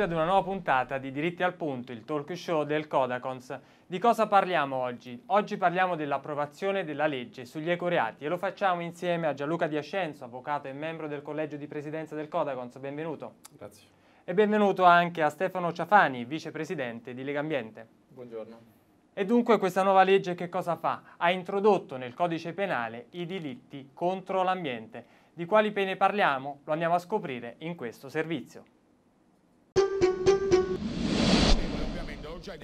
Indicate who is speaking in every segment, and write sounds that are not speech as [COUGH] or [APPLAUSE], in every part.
Speaker 1: benvenuti ad una nuova puntata di Diritti al Punto, il talk show del Codacons. Di cosa parliamo oggi? Oggi parliamo dell'approvazione della legge sugli ecoreati e lo facciamo insieme a Gianluca Di Diascenzo, avvocato e membro del collegio di presidenza del Codacons. Benvenuto. Grazie. E benvenuto anche a Stefano Ciafani, vicepresidente di Lega Ambiente. Buongiorno. E dunque questa nuova legge che cosa fa? Ha introdotto nel codice penale i delitti contro l'ambiente. Di quali pene parliamo? Lo andiamo a scoprire in questo servizio.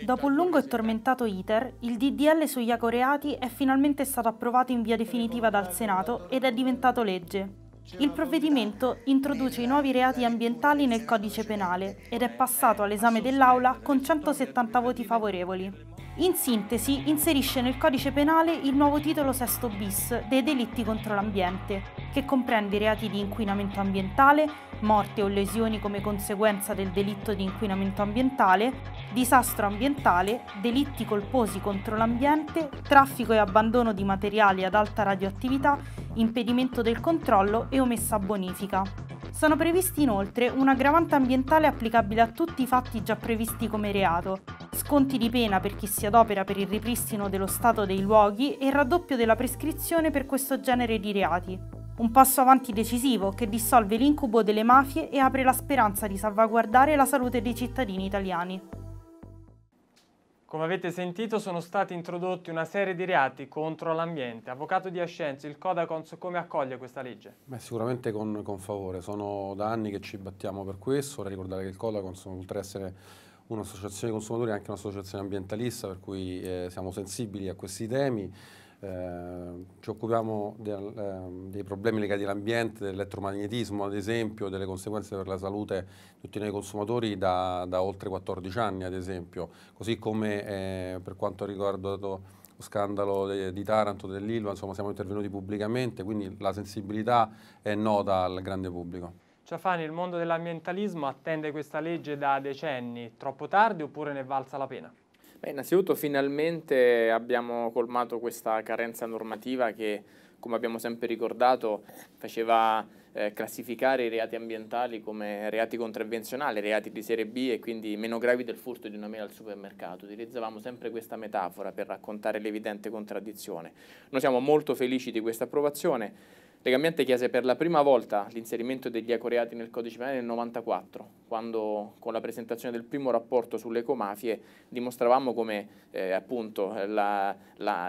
Speaker 2: Dopo un lungo e tormentato iter, il DDL sugli acoreati è finalmente stato approvato in via definitiva dal Senato ed è diventato legge. Il provvedimento introduce i nuovi reati ambientali nel codice penale ed è passato all'esame dell'Aula con 170 voti favorevoli. In sintesi, inserisce nel codice penale il nuovo titolo VI bis dei delitti contro l'ambiente, che comprende i reati di inquinamento ambientale, morte o lesioni come conseguenza del delitto di inquinamento ambientale, disastro ambientale, delitti colposi contro l'ambiente, traffico e abbandono di materiali ad alta radioattività, impedimento del controllo e omessa bonifica. Sono previsti inoltre un aggravante ambientale applicabile a tutti i fatti già previsti come reato, sconti di pena per chi si adopera per il ripristino dello stato dei luoghi e il raddoppio della prescrizione per questo genere di reati. Un passo avanti decisivo che dissolve l'incubo delle mafie e apre la speranza di salvaguardare la salute dei cittadini italiani.
Speaker 1: Come avete sentito sono stati introdotti una serie di reati contro l'ambiente. Avvocato di Ascenzi, il Codacons come accoglie questa legge?
Speaker 3: Beh, sicuramente con, con, favore, sono da anni che ci battiamo per questo, vorrei ricordare che il Codacons oltre ad essere un'associazione di consumatori è anche un'associazione ambientalista per cui eh, siamo sensibili a questi temi. Ehm, ci occupiamo del, eh, dei problemi legati all'ambiente, dell'elettromagnetismo ad esempio, delle conseguenze per la salute di tutti noi consumatori da, da oltre 14 anni ad esempio, così come eh, per quanto riguarda lo scandalo de, di Taranto, dell'Ilva, insomma siamo intervenuti pubblicamente, quindi la sensibilità è nota al grande pubblico.
Speaker 1: Ciafani, il mondo dell'ambientalismo attende questa legge da decenni, troppo tardi oppure ne valsa la pena?
Speaker 3: Beh, innanzitutto
Speaker 4: finalmente abbiamo colmato questa carenza normativa che, come abbiamo sempre ricordato, faceva eh, classificare i reati ambientali come reati contravvenzionali, reati di serie B e quindi meno gravi del furto di una mela al supermercato. Utilizzavamo sempre questa metafora per raccontare l'evidente contraddizione. Noi siamo molto felici di questa approvazione Legambiente chiese per la prima volta l'inserimento degli ecoreati nel codice penale nel 1994, quando con la presentazione del primo rapporto sulle ecomafie dimostravamo come eh,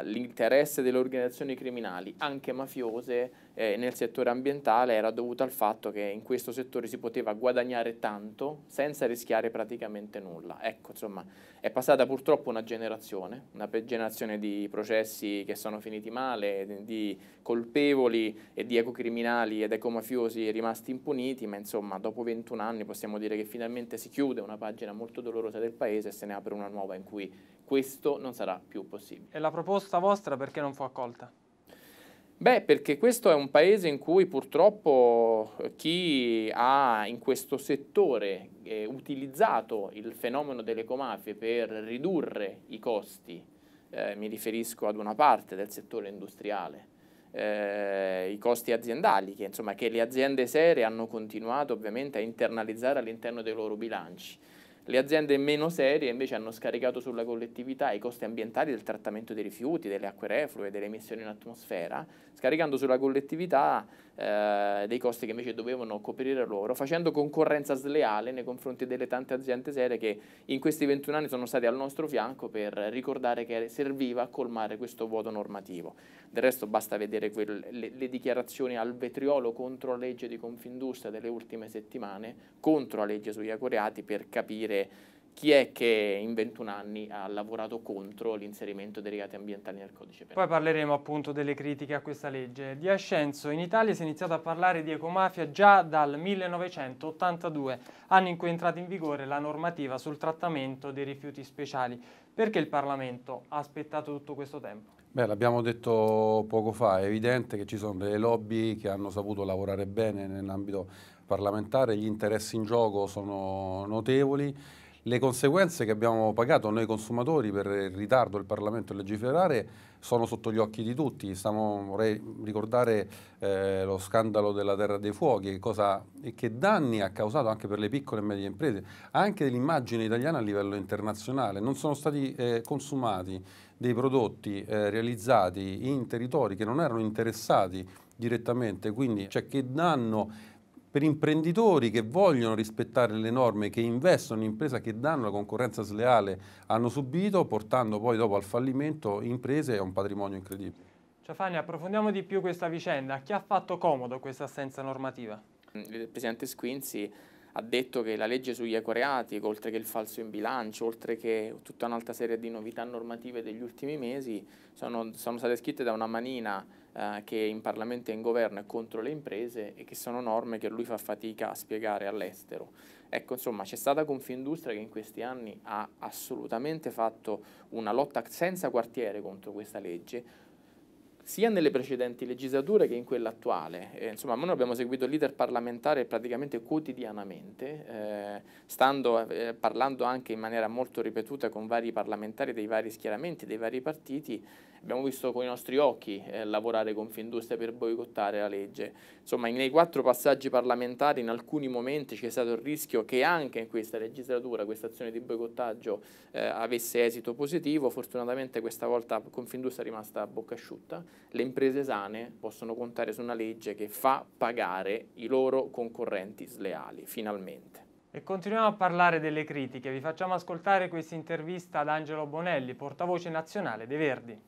Speaker 4: l'interesse delle organizzazioni criminali, anche mafiose, eh, nel settore ambientale era dovuta al fatto che in questo settore si poteva guadagnare tanto senza rischiare praticamente nulla. Ecco, insomma, è passata purtroppo una generazione, una generazione di processi che sono finiti male, di colpevoli e di ecocriminali ed ecomafiosi rimasti impuniti, ma insomma dopo 21 anni possiamo dire che finalmente si chiude una pagina molto dolorosa del Paese e se ne apre una nuova in cui questo non sarà più possibile.
Speaker 1: E la proposta vostra perché non fu accolta?
Speaker 4: Beh, perché questo è un paese in cui purtroppo eh, chi ha in questo settore eh, utilizzato il fenomeno delle ecomafie per ridurre i costi, eh, mi riferisco ad una parte del settore industriale, eh, i costi aziendali, che, insomma, che le aziende serie hanno continuato ovviamente a internalizzare all'interno dei loro bilanci. Le aziende meno serie invece hanno scaricato sulla collettività i costi ambientali del trattamento dei rifiuti, delle acque reflue, delle emissioni in atmosfera, scaricando sulla collettività eh, dei costi che invece dovevano coprire loro, facendo concorrenza sleale nei confronti delle tante aziende serie che in questi 21 anni sono state al nostro fianco per ricordare che serviva a colmare questo vuoto normativo. Del resto basta vedere quel, le, le dichiarazioni al vetriolo contro la legge di Confindustria delle ultime settimane, contro la legge sugli acoreati per capire chi è che in 21 anni ha lavorato contro l'inserimento dei reati ambientali nel codice penale.
Speaker 1: Poi parleremo appunto delle critiche a questa legge. Di Ascenzo, in Italia si è iniziato a parlare di ecomafia già dal 1982, anno in cui è entrata in vigore la normativa sul trattamento dei rifiuti speciali. Perché il Parlamento ha aspettato tutto questo tempo?
Speaker 3: Beh, l'abbiamo detto poco fa, è evidente che ci sono delle lobby che hanno saputo lavorare bene nell'ambito parlamentare, gli interessi in gioco sono notevoli le conseguenze che abbiamo pagato noi consumatori per il ritardo del Parlamento a legiferare sono sotto gli occhi di tutti. Stiamo, vorrei ricordare eh, lo scandalo della terra dei fuochi, che, che danni ha causato anche per le piccole e medie imprese, anche dell'immagine italiana a livello internazionale. Non sono stati eh, consumati dei prodotti eh, realizzati in territori che non erano interessati direttamente, quindi c'è cioè, che danno per imprenditori che vogliono rispettare le norme, che investono in imprese che danno la concorrenza sleale, hanno subito, portando poi dopo al fallimento imprese e un patrimonio incredibile.
Speaker 1: Ciafani, approfondiamo di più questa vicenda. chi ha fatto comodo questa assenza normativa?
Speaker 4: Mm, il Presidente Squinzi ha detto che la legge sugli ecoreati, oltre che il falso in bilancio, oltre che tutta un'altra serie di novità normative degli ultimi mesi, sono, sono state scritte da una manina eh, che in Parlamento e in governo è contro le imprese e che sono norme che lui fa fatica a spiegare all'estero. Ecco, insomma, c'è stata Confindustria che in questi anni ha assolutamente fatto una lotta senza quartiere contro questa legge, sia nelle precedenti legislature che in quella attuale. Eh, insomma, noi abbiamo seguito l'iter parlamentare praticamente quotidianamente, eh, stando, eh, parlando anche in maniera molto ripetuta con vari parlamentari dei vari schieramenti, dei vari partiti Abbiamo visto con i nostri occhi eh, lavorare Confindustria per boicottare la legge. Insomma, nei quattro passaggi parlamentari in alcuni momenti c'è stato il rischio che anche in questa legislatura questa azione di boicottaggio eh, avesse esito positivo. Fortunatamente questa volta Confindustria è rimasta a bocca asciutta. Le imprese sane possono contare su una legge che fa pagare i loro concorrenti sleali, finalmente.
Speaker 1: E continuiamo a parlare delle critiche. Vi facciamo ascoltare questa intervista ad Angelo Bonelli, portavoce nazionale dei Verdi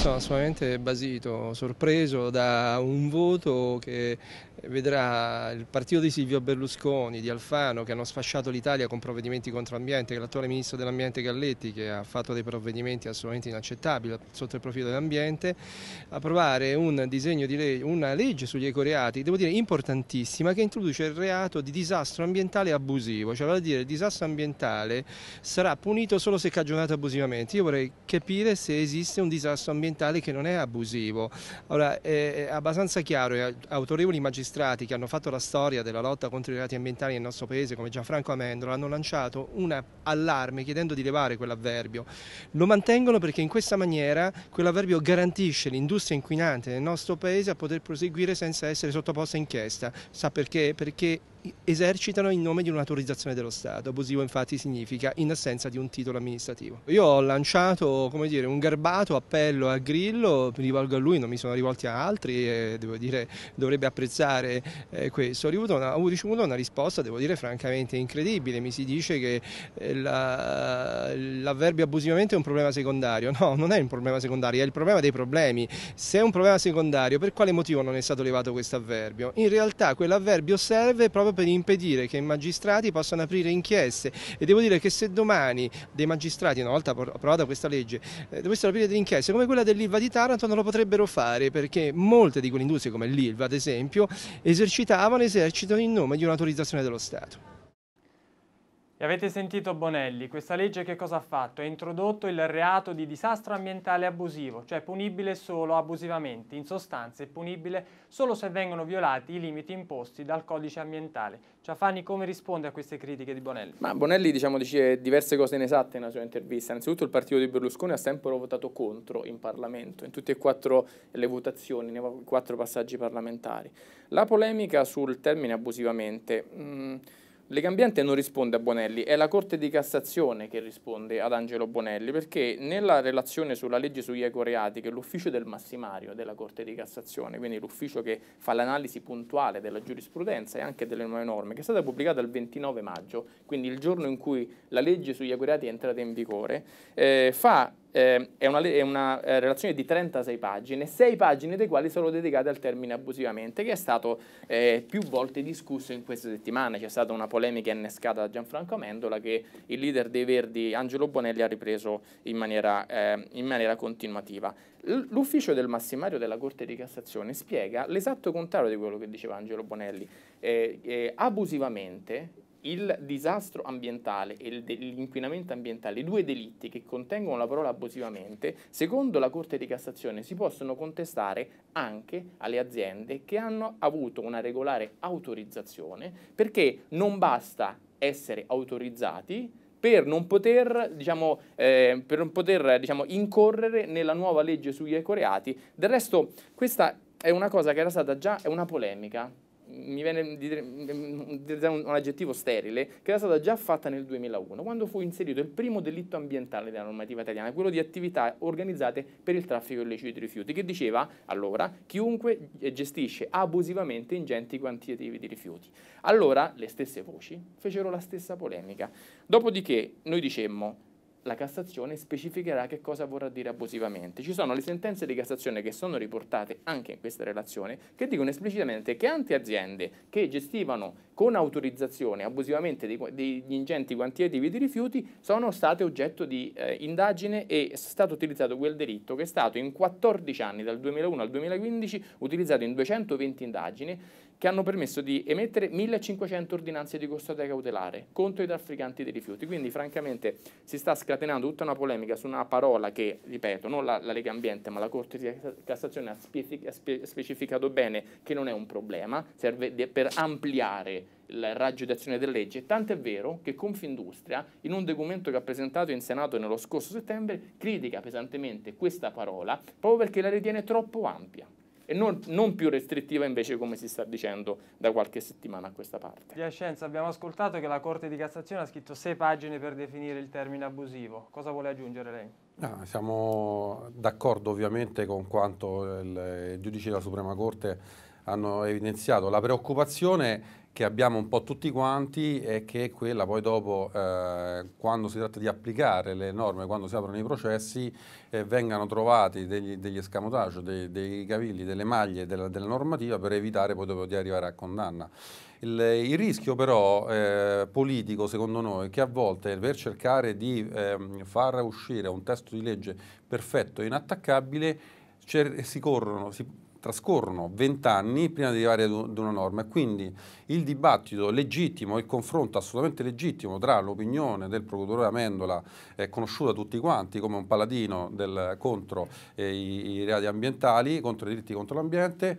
Speaker 5: sono assolutamente basito, sorpreso da un voto che vedrà il partito di Silvio Berlusconi, di Alfano che hanno sfasciato l'Italia con provvedimenti contro ambiente, l'attuale ministro dell'ambiente Galletti che ha fatto dei provvedimenti assolutamente inaccettabili sotto il profilo dell'ambiente, approvare un disegno di legge, una legge sugli ecoreati, devo dire importantissima, che introduce il reato di disastro ambientale abusivo, cioè vale a dire il disastro ambientale sarà punito solo se cagionato abusivamente. Io vorrei capire se esiste un disastro ambientale che non è abusivo. Ora, è abbastanza chiaro e autorevoli magistrati magistrati che hanno fatto la storia della lotta contro i reati ambientali nel nostro paese, come Gianfranco Amendola, hanno lanciato un allarme chiedendo di levare quell'avverbio. Lo mantengono perché in questa maniera quell'avverbio garantisce l'industria inquinante nel nostro paese a poter proseguire senza essere sottoposta a inchiesta. Sa perché? Perché esercitano in nome di un'autorizzazione dello Stato. Abusivo infatti significa in assenza di un titolo amministrativo. Io ho lanciato dire, un garbato appello a Grillo, mi rivolgo a lui, non mi sono rivolti a altri e devo dire dovrebbe apprezzare eh, questo. Ho ricevuto, una, ho ricevuto, una, risposta, devo dire, francamente incredibile. Mi si dice che eh, l'avverbio la, abusivamente è un problema secondario. No, non è un problema secondario, è il problema dei problemi. Se è un problema secondario, per quale motivo non è stato levato questo avverbio? In realtà quell'avverbio serve proprio proprio per impedire che i magistrati possano aprire inchieste e devo dire che se domani dei magistrati, una volta approvata questa legge, eh, dovessero aprire delle inchieste come quella dell'Ilva di Taranto non lo potrebbero fare perché molte di quelle industrie come l'Ilva ad esempio esercitavano esercitano in nome di un'autorizzazione dello Stato.
Speaker 1: E avete sentito Bonelli, questa legge che cosa ha fatto? Ha introdotto il reato di disastro ambientale abusivo, cioè punibile solo abusivamente, in sostanza è punibile solo se vengono violati i limiti imposti dal codice ambientale. Ciafani come risponde a queste critiche di Bonelli? Ma
Speaker 4: Bonelli diciamo, dice diverse cose inesatte nella sua intervista. Innanzitutto il partito di Berlusconi ha sempre votato contro in Parlamento, in tutte e quattro le votazioni, nei quattro passaggi parlamentari. La polemica sul termine abusivamente... Mh, mm, Legambiente non risponde a Bonelli, è la Corte di Cassazione che risponde ad Angelo Bonelli, perché nella relazione sulla legge sugli ecoreati, che è l'ufficio del massimario della Corte di Cassazione, quindi l'ufficio che fa l'analisi puntuale della giurisprudenza e anche delle nuove norme, che è stata pubblicata il 29 maggio, quindi il giorno in cui la legge sugli ecoreati è entrata in vigore, eh, fa eh, è, una, è una eh, relazione di 36 pagine, 6 pagine delle quali sono dedicate al termine abusivamente, che è stato eh, più volte discusso in queste settimane. C'è stata una polemica innescata da Gianfranco Mendola che il leader dei Verdi, Angelo Bonelli, ha ripreso in maniera, ehm, in maniera continuativa. L'ufficio del massimario della Corte di Cassazione spiega l'esatto contrario di quello che diceva Angelo Bonelli. Eh, abusivamente il disastro ambientale e l'inquinamento ambientale, i due delitti che contengono la parola abusivamente, secondo la Corte di Cassazione si possono contestare anche alle aziende che hanno avuto una regolare autorizzazione, perché non basta essere autorizzati per non poter, diciamo, eh, per non poter diciamo, incorrere nella nuova legge sugli ecoreati. Del resto questa è una cosa che era stata già, è una polemica mi viene di utilizzare un, un aggettivo sterile, che era stata già fatta nel 2001, quando fu inserito il primo delitto ambientale della normativa italiana, quello di attività organizzate per il traffico illecito di rifiuti, che diceva allora chiunque gestisce abusivamente ingenti quantitativi di rifiuti. Allora le stesse voci fecero la stessa polemica. Dopodiché noi dicemmo la Cassazione specificherà che cosa vorrà dire abusivamente. Ci sono le sentenze di Cassazione che sono riportate anche in questa relazione che dicono esplicitamente che ante aziende che gestivano con autorizzazione abusivamente degli ingenti quantitativi di rifiuti sono state oggetto di eh, indagine e è stato utilizzato quel delitto che è stato in 14 anni dal 2001 al 2015 utilizzato in 220 indagini che hanno permesso di emettere 1500 ordinanze di custodia cautelare contro i trafficanti dei rifiuti. Quindi francamente si sta scatenando tutta una polemica su una parola che, ripeto, non la, la Lega Ambiente ma la Corte di Cassazione ha, specific, ha spe, specificato bene che non è un problema, serve de, per ampliare il raggio di azione della legge, tant'è vero che Confindustria, in un documento che ha presentato in Senato nello scorso settembre, critica pesantemente questa parola proprio perché la ritiene troppo ampia e non, non, più restrittiva invece come si sta dicendo da qualche settimana a questa
Speaker 3: parte.
Speaker 1: Piacenza, abbiamo ascoltato che la Corte di Cassazione ha scritto sei pagine per definire il termine abusivo. Cosa vuole aggiungere lei?
Speaker 3: No, ah, siamo d'accordo ovviamente con quanto i giudici della Suprema Corte hanno evidenziato. La preoccupazione che abbiamo un po' tutti quanti e che è quella poi dopo eh, quando si tratta di applicare le norme, quando si aprono i processi, eh, vengano trovati degli, degli escamotage, dei, dei cavilli, delle maglie della, della, normativa per evitare poi dopo di arrivare a condanna. Il, il rischio però eh, politico secondo noi è che a volte per cercare di ehm, far uscire un testo di legge perfetto e inattaccabile si corrono, si trascorrono vent'anni prima di arrivare ad una norma e quindi il dibattito legittimo, il confronto assolutamente legittimo tra l'opinione del procuratore Amendola, eh, conosciuta a tutti quanti come un paladino del, contro eh, i, i reati ambientali, contro i diritti contro l'ambiente,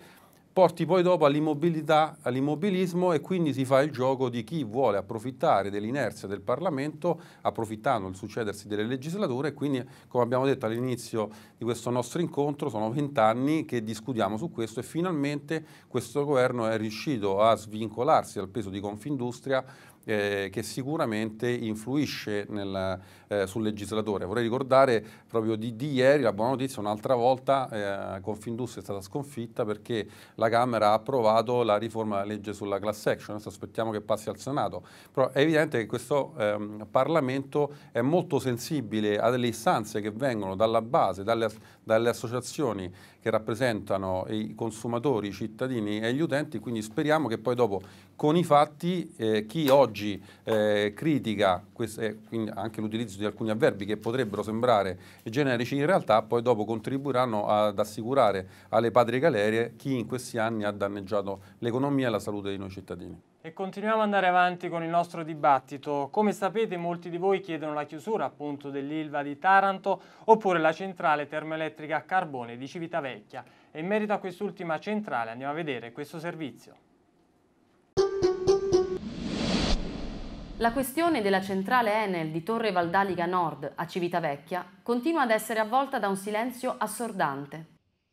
Speaker 3: porti poi dopo all'immobilità, all'immobilismo e quindi si fa il gioco di chi vuole approfittare dell'inerzia del Parlamento, approfittando del succedersi delle legislature e quindi, come abbiamo detto all'inizio di questo nostro incontro, sono vent'anni che discutiamo su questo e finalmente questo governo è riuscito a svincolarsi dal peso di Confindustria eh, che sicuramente influisce nel, eh, sul legislatore. Vorrei ricordare proprio di, di ieri la buona notizia, un'altra volta eh, Confindustria è stata sconfitta perché la Camera ha approvato la riforma della legge sulla class action, adesso aspettiamo che passi al Senato, però è evidente che questo ehm, Parlamento è molto sensibile a delle istanze che vengono dalla base, dalle, as dalle associazioni che rappresentano i consumatori, i cittadini e gli utenti, quindi speriamo che poi dopo con i fatti eh, chi oggi eh, critica queste, eh, anche l'utilizzo di alcuni avverbi che potrebbero sembrare generici, in realtà poi dopo contribuiranno ad assicurare alle patrie galerie chi in questi anni ha danneggiato l'economia e la salute di noi cittadini.
Speaker 1: E continuiamo ad andare avanti con il nostro dibattito. Come sapete molti di voi chiedono la chiusura appunto dell'Ilva di Taranto oppure la centrale termoelettrica a carbone di Civitavecchia. E in merito a quest'ultima centrale andiamo a vedere questo servizio.
Speaker 6: La questione della centrale Enel di Torre Valdaliga Nord a Civitavecchia continua ad essere avvolta da un silenzio assordante.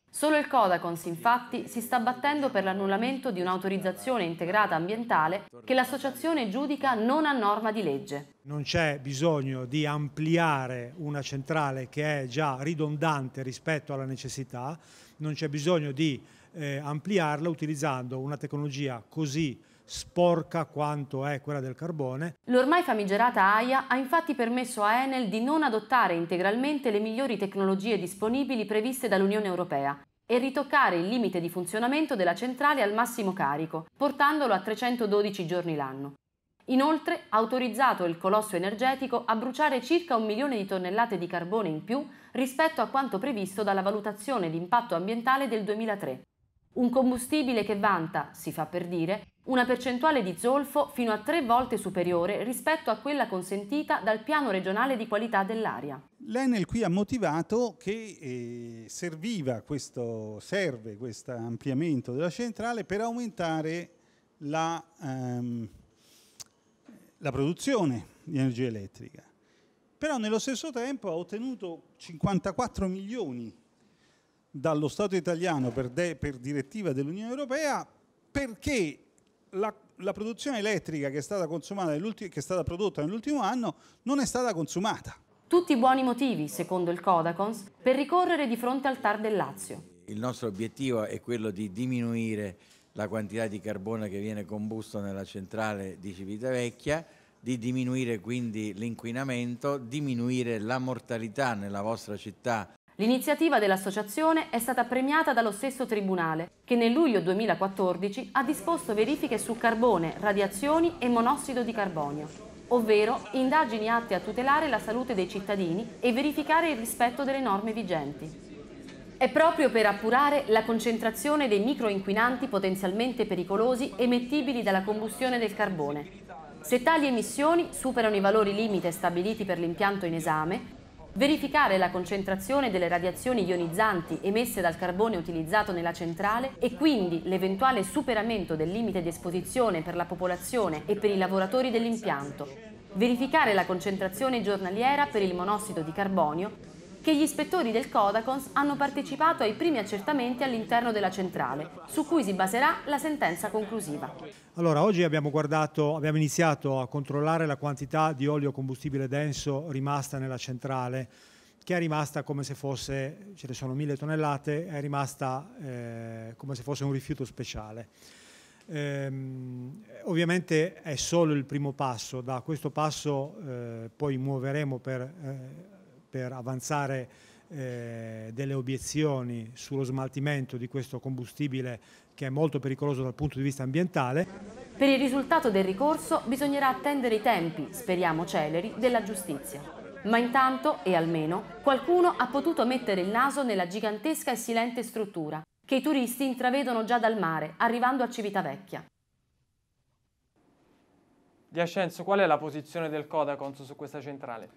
Speaker 6: Solo il Codacons infatti si sta battendo per l'annullamento di un'autorizzazione integrata ambientale che l'associazione giudica non a norma di legge.
Speaker 7: Non c'è bisogno di ampliare una centrale che è già ridondante rispetto alla necessità, non c'è bisogno di eh, ampliarla utilizzando una tecnologia così sporca quanto è quella del carbone.
Speaker 6: L'ormai famigerata AIA ha infatti permesso a Enel di non adottare integralmente le migliori tecnologie disponibili previste dall'Unione Europea e ritoccare il limite di funzionamento della centrale al massimo carico, portandolo a 312 giorni l'anno. Inoltre ha autorizzato il colosso energetico a bruciare circa un milione di tonnellate di carbone in più rispetto a quanto previsto dalla valutazione di impatto ambientale del 2003 un combustibile che vanta, si fa per dire, una percentuale di zolfo fino a tre volte superiore rispetto a quella consentita dal piano regionale di qualità dell'aria.
Speaker 7: L'Enel qui ha motivato che eh, serviva questo, serve questo ampliamento della centrale per aumentare la, ehm, la produzione di energia elettrica. Però nello stesso tempo ha ottenuto 54 milioni di dallo Stato italiano per, de, per direttiva dell'Unione Europea perché la, la, produzione elettrica che è stata, che è stata prodotta nell'ultimo anno non è stata consumata.
Speaker 6: Tutti buoni motivi, secondo il Codacons, per ricorrere di fronte al TAR del Lazio.
Speaker 7: Il nostro
Speaker 1: obiettivo è quello di diminuire la quantità di carbone che viene combusto nella centrale di Civitavecchia, di diminuire quindi l'inquinamento, diminuire la mortalità nella vostra città
Speaker 6: L'iniziativa dell'associazione è stata premiata dallo stesso Tribunale, che nel luglio 2014 ha disposto verifiche su carbone, radiazioni e monossido di carbonio, ovvero indagini atte a tutelare la salute dei cittadini e verificare il rispetto delle norme vigenti. È proprio per appurare la concentrazione dei microinquinanti potenzialmente pericolosi emettibili dalla combustione del carbone. Se tali emissioni superano i valori limite stabiliti per l'impianto in esame, verificare la concentrazione delle radiazioni ionizzanti emesse dal carbone utilizzato nella centrale e quindi l'eventuale superamento del limite di esposizione per la popolazione e per i lavoratori dell'impianto, verificare la concentrazione giornaliera per il monossido di carbonio che gli ispettori del Codacons hanno partecipato ai primi accertamenti all'interno della centrale, su cui si baserà la sentenza conclusiva.
Speaker 7: Allora, oggi abbiamo, guardato, abbiamo iniziato a controllare la quantità di olio combustibile denso rimasta nella centrale, che è rimasta come se fosse, ce ne sono mille tonnellate, è rimasta eh, come se fosse un rifiuto speciale. Ehm, ovviamente è solo il primo passo, da questo passo eh, poi muoveremo per eh, per avanzare eh, delle obiezioni sullo smaltimento di questo combustibile che è molto pericoloso dal punto di vista ambientale.
Speaker 6: Per il risultato del ricorso bisognerà attendere i tempi, speriamo celeri, della giustizia. Ma intanto, e almeno, qualcuno ha potuto mettere il naso nella gigantesca e silente struttura che i turisti intravedono già dal mare, arrivando a Civitavecchia.
Speaker 1: Di Ascenso, qual è la posizione del Codacons su questa centrale?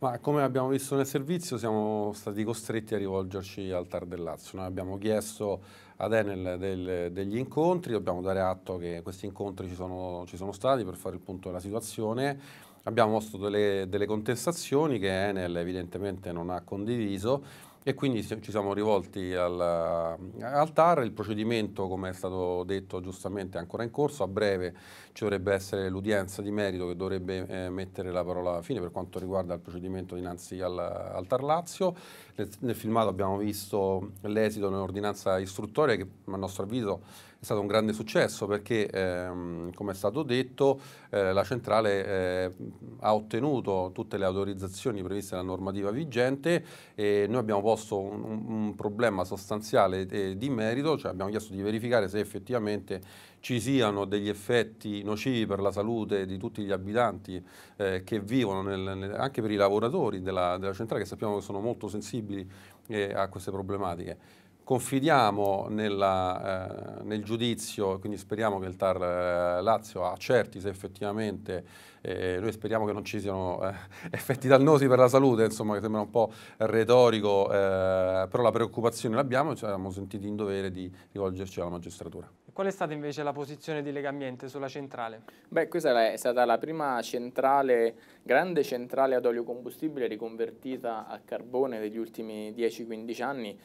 Speaker 3: Ma come abbiamo visto nel servizio siamo stati costretti a rivolgerci al TAR del Lazio. Noi abbiamo chiesto ad Enel del, degli incontri, dobbiamo dare atto che questi incontri ci sono, ci sono, stati per fare il punto della situazione. Abbiamo mostrato delle, delle contestazioni che Enel evidentemente non ha condiviso e quindi ci siamo rivolti al, al TAR, il procedimento come è stato detto giustamente è ancora in corso, a breve ci dovrebbe essere l'udienza di merito che dovrebbe eh, mettere la parola fine per quanto riguarda il procedimento dinanzi al, al TAR Lazio, nel, nel filmato abbiamo visto l'esito dell'ordinanza istruttoria che a nostro avviso è stato un grande successo perché, ehm, come è stato detto, eh, la centrale eh, ha ottenuto tutte le autorizzazioni previste dalla normativa vigente e noi abbiamo posto un, un problema sostanziale di merito, cioè abbiamo chiesto di verificare se effettivamente ci siano degli effetti nocivi per la salute di tutti gli abitanti eh, che vivono, nel, anche per i lavoratori della, della centrale che sappiamo che sono molto sensibili eh, a queste problematiche. Confidiamo nella, eh, nel giudizio, quindi speriamo che il TAR eh, Lazio accerti se effettivamente, eh, noi speriamo che non ci siano eh, [LAUGHS] effetti dannosi per la salute, insomma che sembra un po' retorico, eh, però la preoccupazione l'abbiamo e ci siamo sentiti in dovere di rivolgerci alla magistratura. Qual
Speaker 1: è stata invece la posizione di Legambiente sulla centrale?
Speaker 4: Beh, questa è stata la prima centrale, grande centrale ad olio combustibile riconvertita a carbone degli ultimi 10-15 anni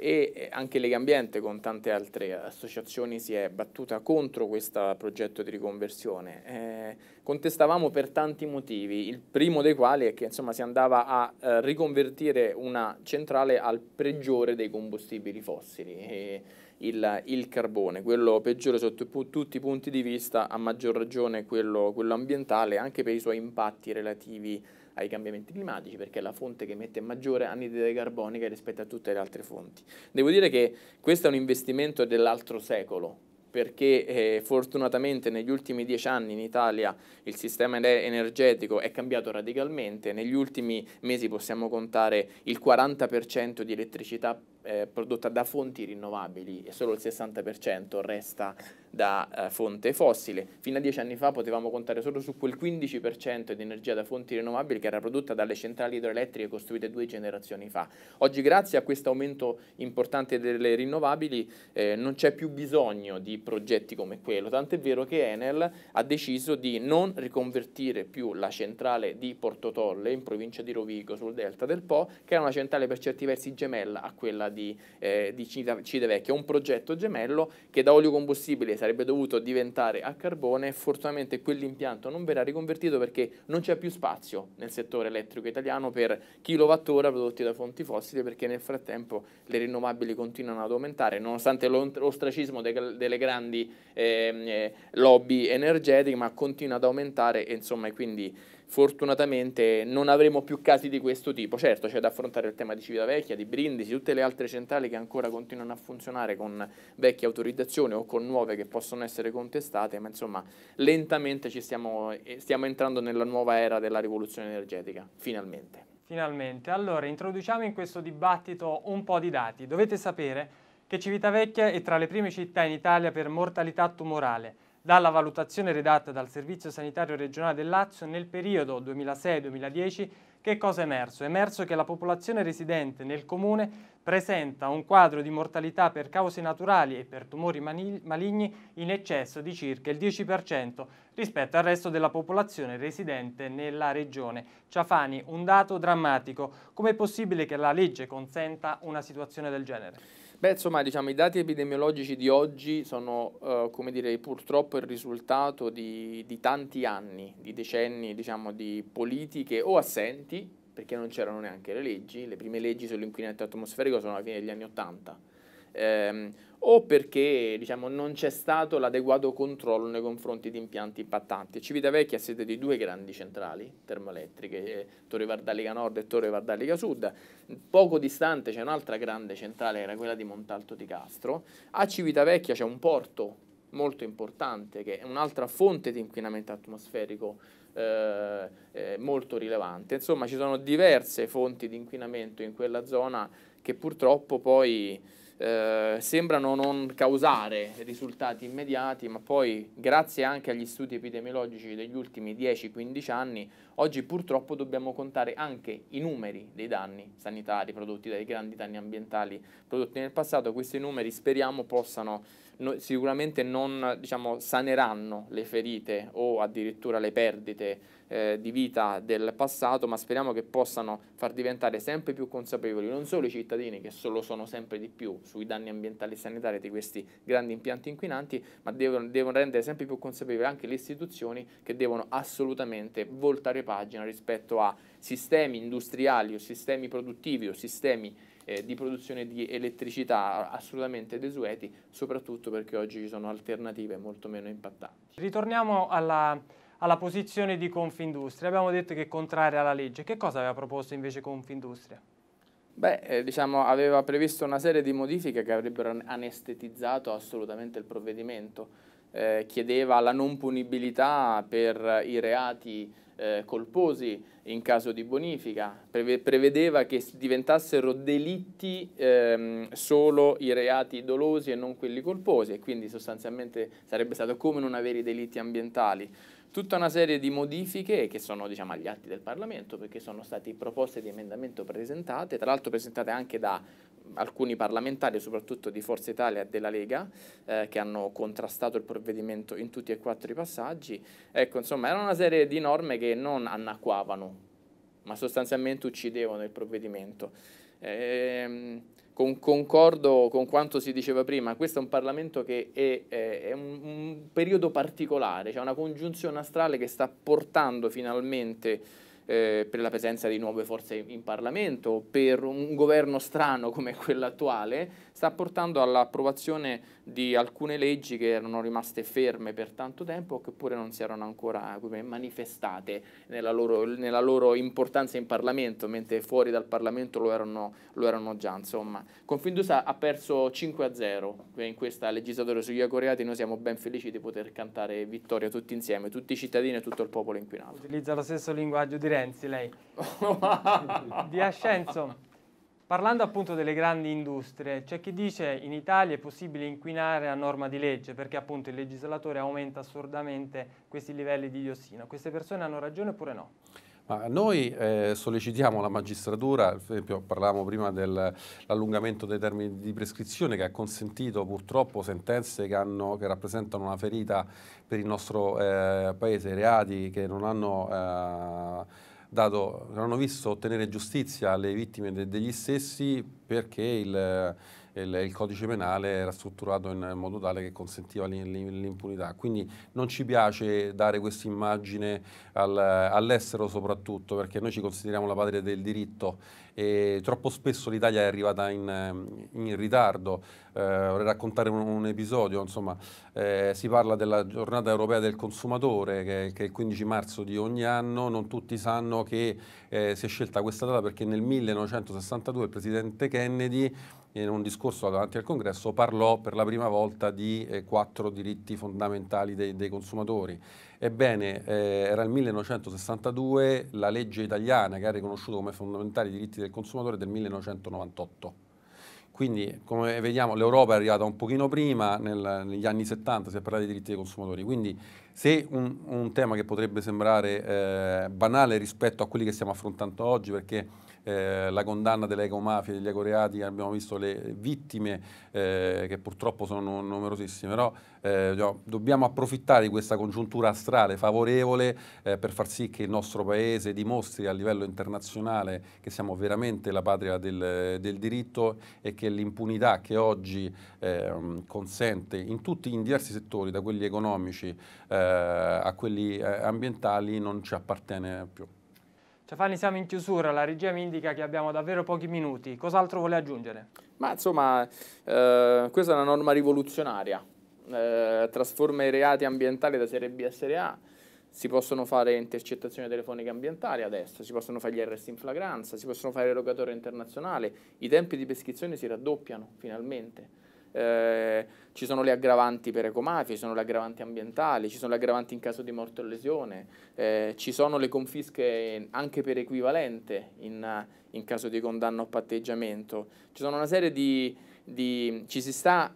Speaker 4: e eh, anche Lega Ambiente con tante altre associazioni si è battuta contro questo progetto di riconversione. Eh, contestavamo per tanti motivi, il primo dei quali è che insomma, si andava a eh, riconvertire una centrale al peggiore dei combustibili fossili. E, il, il carbone, quello peggiore sotto tutti i punti di vista, a maggior ragione quello, quello ambientale, anche per i suoi impatti relativi ai cambiamenti climatici perché è la fonte che emette maggiore anidride carbonica rispetto a tutte le altre fonti. Devo dire che questo è un investimento dell'altro secolo perché eh, fortunatamente negli ultimi dieci anni in Italia il sistema energetico è cambiato radicalmente, negli ultimi mesi possiamo contare il 40% di elettricità eh, prodotta da fonti rinnovabili e solo il 60% resta da eh, fonte fossile. Fino a dieci anni fa potevamo contare solo su quel 15% di energia da fonti rinnovabili che era prodotta dalle centrali idroelettriche costruite due generazioni fa. Oggi grazie a questo aumento importante delle rinnovabili eh, non c'è più bisogno di progetti come quello, tant'è vero che Enel ha deciso di non riconvertire più la centrale di Portotolle in provincia di Rovigo sul delta del Po, che era una centrale per certi versi gemella a quella di di, eh, di Civitavecchia, un progetto gemello che da olio combustibile sarebbe dovuto diventare a carbone, fortunatamente quell'impianto non verrà riconvertito perché non c'è più spazio nel settore elettrico italiano per kilowattora prodotti da fonti fossili perché nel frattempo le rinnovabili continuano ad aumentare, nonostante l'ostracismo delle grandi ehm, eh, lobby energetiche, ma continua ad aumentare e insomma quindi fortunatamente non avremo più casi di questo tipo. Certo c'è da affrontare il tema di Civitavecchia, di Brindisi, tutte le altre centrali che ancora continuano a funzionare con vecchie autorizzazioni o con nuove che possono essere contestate, ma insomma lentamente stiamo, eh, stiamo entrando nella nuova era della rivoluzione energetica, finalmente.
Speaker 1: Finalmente. Allora, introduciamo in questo dibattito un po' di dati. Dovete sapere che Civitavecchia è tra le prime città in Italia per mortalità tumorale dalla valutazione redatta dal Servizio Sanitario Regionale del Lazio nel periodo 2006-2010 che cosa è emerso? È emerso che la popolazione residente nel comune presenta un quadro di mortalità per cause naturali e per tumori maligni in eccesso di circa il 10% rispetto al resto della popolazione residente nella regione. Ciafani, un dato
Speaker 4: drammatico. Com'è possibile che la legge consenta una situazione del genere? Beh, insomma, diciamo, i dati epidemiologici di oggi sono, eh, come dire, purtroppo il risultato di, di tanti anni, di decenni, diciamo, di politiche o assenti, perché non c'erano neanche le leggi, le prime leggi sull'inquinamento atmosferico sono alla fine degli anni Ottanta ehm, o perché diciamo, non c'è stato l'adeguato controllo nei confronti di impianti impattanti. Civitavecchia è sede di due grandi centrali termoelettriche, eh, Torre Vardalica Nord e Torre Vardalica Sud. Poco distante c'è un'altra grande centrale, era quella di Montalto di Castro. A Civitavecchia c'è un porto molto importante che è un'altra fonte di inquinamento atmosferico eh, eh molto rilevante. Insomma, ci sono diverse fonti di inquinamento in quella zona che purtroppo poi eh, sembrano non causare risultati immediati, ma poi grazie anche agli studi epidemiologici degli ultimi 10-15 anni, oggi purtroppo dobbiamo contare anche i numeri dei danni sanitari prodotti dai grandi danni ambientali prodotti nel passato. Questi numeri speriamo possano no, sicuramente non diciamo, saneranno le ferite o addirittura le perdite eh, di vita del passato, ma speriamo che possano far diventare sempre più consapevoli non solo i cittadini che lo sono sempre di più sui danni ambientali e sanitari di questi grandi impianti inquinanti, ma devono, devono rendere sempre più consapevoli anche le istituzioni che devono assolutamente voltare pagina rispetto a sistemi industriali o sistemi produttivi o sistemi eh, di produzione di elettricità assolutamente desueti, soprattutto perché oggi ci sono alternative molto meno impattanti.
Speaker 1: Ritorniamo alla, alla posizione di Confindustria. Abbiamo detto che è contraria alla legge. Che cosa aveva proposto invece Confindustria?
Speaker 4: Beh, eh, diciamo, aveva previsto una serie di modifiche che avrebbero anestetizzato assolutamente il provvedimento. Eh, chiedeva la non punibilità per i reati eh, colposi in caso di bonifica, Preve prevedeva che diventassero delitti ehm, solo i reati dolosi e non quelli colposi e quindi sostanzialmente sarebbe stato come non avere i delitti ambientali. Tutta una serie di modifiche che sono diciamo, agli atti del Parlamento perché sono state proposte di emendamento presentate, tra l'altro presentate anche da alcuni parlamentari, soprattutto di Forza Italia e della Lega, eh, che hanno contrastato il provvedimento in tutti e quattro i passaggi. Ecco, insomma, era una serie di norme che non anacquavano, ma sostanzialmente uccidevano il provvedimento. Eh, con, concordo con quanto si diceva prima, questo è un Parlamento che è, è, è un, un periodo particolare, c'è cioè una congiunzione astrale che sta portando finalmente eh, per la presenza di nuove forze in Parlamento, per un governo strano come quello attuale, sta portando all'approvazione di alcune leggi che erano rimaste ferme per tanto tempo o che pure non si erano ancora manifestate nella loro, nella loro importanza in Parlamento, mentre fuori dal Parlamento lo erano, lo erano già. Insomma. Confindusa ha perso 5 a 0 in questa legislatura sugli agoreati, noi siamo ben felici di poter cantare vittoria tutti insieme, tutti i cittadini e tutto il popolo inquinato.
Speaker 1: Utilizza lo stesso linguaggio di Renzi lei. [LAUGHS] di Ascenso. Parlando appunto delle grandi industrie, c'è chi dice in Italia è possibile inquinare a norma di legge perché appunto il legislatore aumenta assurdamente questi livelli di diossina. Queste persone hanno ragione oppure no?
Speaker 3: Ma noi eh, sollecitiamo la magistratura, per esempio parlavamo prima dell'allungamento dei termini di prescrizione che ha consentito purtroppo sentenze che, hanno, che rappresentano una ferita per il nostro eh, paese, reati che non hanno... Eh, dato, non hanno visto ottenere giustizia alle vittime de, degli stessi perché il, il, il, codice penale era strutturato in modo tale che consentiva l'impunità. Quindi non ci piace dare questa immagine al, all'estero soprattutto perché noi ci consideriamo la patria del diritto e troppo spesso l'Italia è arrivata in, in ritardo. Eh, vorrei raccontare un, un episodio, insomma, eh, si parla della giornata europea del consumatore che, che, è il 15 marzo di ogni anno, non tutti sanno che eh, si è scelta questa data perché nel 1962 il presidente Kennedy in un discorso davanti al congresso parlò per la prima volta di eh, quattro diritti fondamentali dei, dei consumatori. Ebbene, eh, era il 1962 la legge italiana che ha riconosciuto come fondamentali i diritti del consumatore è del 1998. Quindi, come vediamo, l'Europa è arrivata un pochino prima, nel, negli anni 70 si è parlato di diritti dei consumatori. Quindi, se un, un tema che potrebbe sembrare eh, banale rispetto a quelli che stiamo affrontando oggi, perché eh, la condanna delle ecomafie, degli ecoreati, abbiamo visto le vittime eh, che purtroppo sono numerosissime, però no, eh, diciamo, dobbiamo approfittare di questa congiuntura astrale favorevole eh, per far sì che il nostro Paese dimostri a livello internazionale che siamo veramente la patria del, del diritto e che l'impunità che oggi ehm, consente in tutti in diversi settori, da quelli economici a quelli ambientali, non ci appartiene più.
Speaker 1: Cefani, siamo in chiusura, la regia mi indica che abbiamo davvero pochi minuti. Cos'altro vuole aggiungere?
Speaker 3: Ma insomma, eh,
Speaker 4: questa è una norma rivoluzionaria. Eh, trasforma i reati ambientali da Serie B a Serie A. Si possono fare intercettazioni telefoniche ambientali adesso, si possono fare gli arresti in flagranza, si possono fare erogatore internazionale. I tempi di prescrizione si raddoppiano finalmente eh, ci sono le aggravanti per ecomafia, ci sono le aggravanti ambientali, ci sono le aggravanti in caso di morte o lesione, eh, ci sono le confische anche per equivalente in, in, caso di condanna o patteggiamento, ci sono una serie di... di ci si, sta,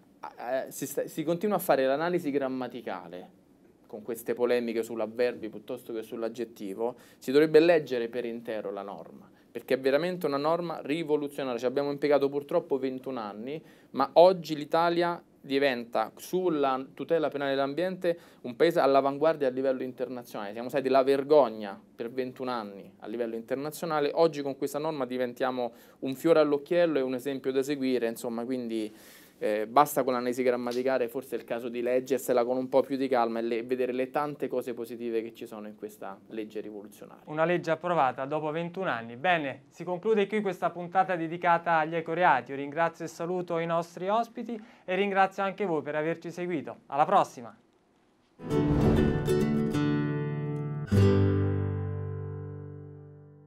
Speaker 4: eh, si, sta, si continua a fare l'analisi grammaticale con queste polemiche sull'avverbio piuttosto che sull'aggettivo, si dovrebbe leggere per intero la norma perché è veramente una norma rivoluzionaria. Ci abbiamo impiegato purtroppo 21 anni, ma oggi l'Italia diventa sulla tutela penale dell'ambiente un paese all'avanguardia a livello internazionale. Siamo stati la vergogna per 21 anni a livello internazionale, oggi con questa norma diventiamo un fiore all'occhiello e un esempio da seguire, insomma, quindi eh, basta con l'analisi grammaticale, forse è il caso di leggersela con un po' più di calma e le, vedere le tante cose positive che ci sono in questa legge rivoluzionaria.
Speaker 1: Una legge approvata dopo 21 anni. Bene, si conclude qui questa puntata dedicata agli ecoreati. Io ringrazio e saluto i nostri ospiti e ringrazio anche voi per averci seguito. Alla prossima!